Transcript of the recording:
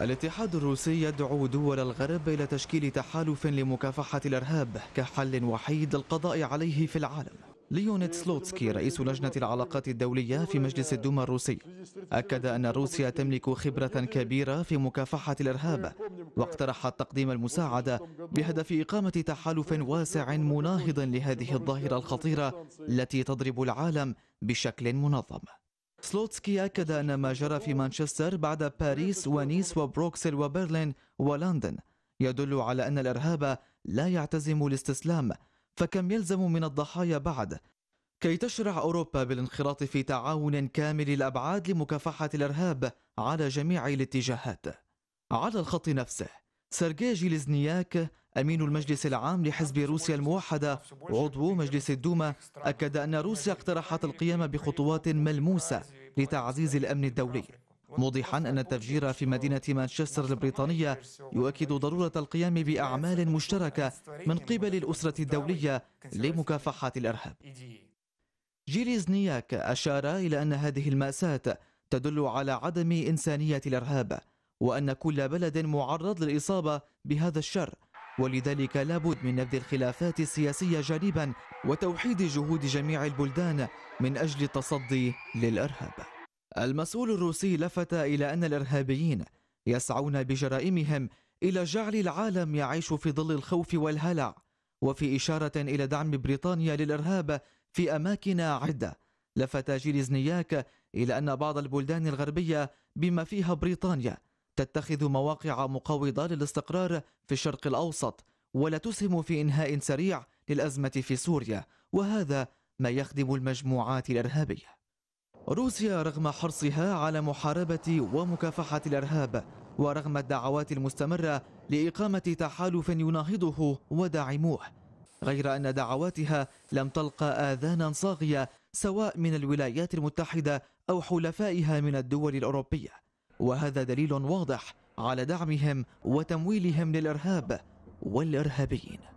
الاتحاد الروسي يدعو دول الغرب إلى تشكيل تحالف لمكافحة الإرهاب كحل وحيد للقضاء عليه في العالم ليونيد سلوتسكي رئيس لجنة العلاقات الدولية في مجلس الدوما الروسي أكد أن روسيا تملك خبرة كبيرة في مكافحة الإرهاب واقترح تقديم المساعدة بهدف إقامة تحالف واسع مناهض لهذه الظاهرة الخطيرة التي تضرب العالم بشكل منظم سلوتسكي أكد أن ما جرى في مانشستر بعد باريس ونيس وبروكسل وبرلين ولندن يدل على أن الإرهاب لا يعتزم الاستسلام فكم يلزم من الضحايا بعد كي تشرع أوروبا بالانخراط في تعاون كامل الأبعاد لمكافحة الإرهاب على جميع الاتجاهات على الخط نفسه سيرجي جيليزنياك أمين المجلس العام لحزب روسيا الموحدة وعضو مجلس الدوما أكد أن روسيا اقترحت القيام بخطوات ملموسة لتعزيز الأمن الدولي موضحا أن التفجير في مدينة مانشستر البريطانية يؤكد ضرورة القيام بأعمال مشتركة من قبل الأسرة الدولية لمكافحة الإرهاب جيلي أشار إلى أن هذه المأساة تدل على عدم إنسانية الإرهاب وأن كل بلد معرض للإصابة بهذا الشر ولذلك لابد من نبذ الخلافات السياسية جانبا وتوحيد جهود جميع البلدان من أجل التصدي للإرهاب المسؤول الروسي لفت إلى أن الإرهابيين يسعون بجرائمهم إلى جعل العالم يعيش في ظل الخوف والهلع وفي إشارة إلى دعم بريطانيا للإرهاب في أماكن عدة لفت جيليزنياك إلى أن بعض البلدان الغربية بما فيها بريطانيا تتخذ مواقع مقاوضة للاستقرار في الشرق الأوسط ولا تسهم في إنهاء سريع للأزمة في سوريا وهذا ما يخدم المجموعات الإرهابية روسيا رغم حرصها على محاربة ومكافحة الإرهاب ورغم الدعوات المستمرة لإقامة تحالف يناهضه وداعموه غير أن دعواتها لم تلقى آذانا صاغية سواء من الولايات المتحدة أو حلفائها من الدول الأوروبية وهذا دليل واضح على دعمهم وتمويلهم للإرهاب والإرهابيين